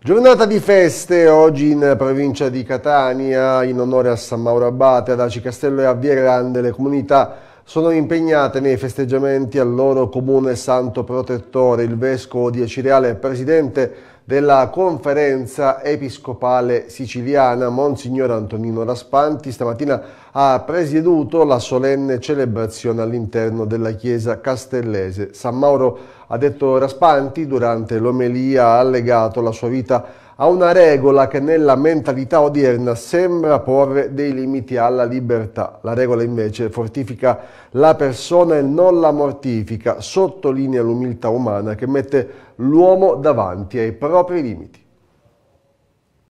Giornata di feste oggi in provincia di Catania in onore a San Mauro Abate, ad Aci Castello e a Via Grande, le comunità sono impegnate nei festeggiamenti al loro comune santo protettore, il vescovo di Acireale, presidente della conferenza episcopale siciliana, Monsignor Antonino Raspanti, stamattina ha presieduto la solenne celebrazione all'interno della chiesa castellese. San Mauro, ha detto Raspanti, durante l'omelia ha legato la sua vita a una regola che nella mentalità odierna sembra porre dei limiti alla libertà. La regola invece fortifica la persona e non la mortifica, sottolinea l'umiltà umana che mette l'uomo davanti ai propri limiti.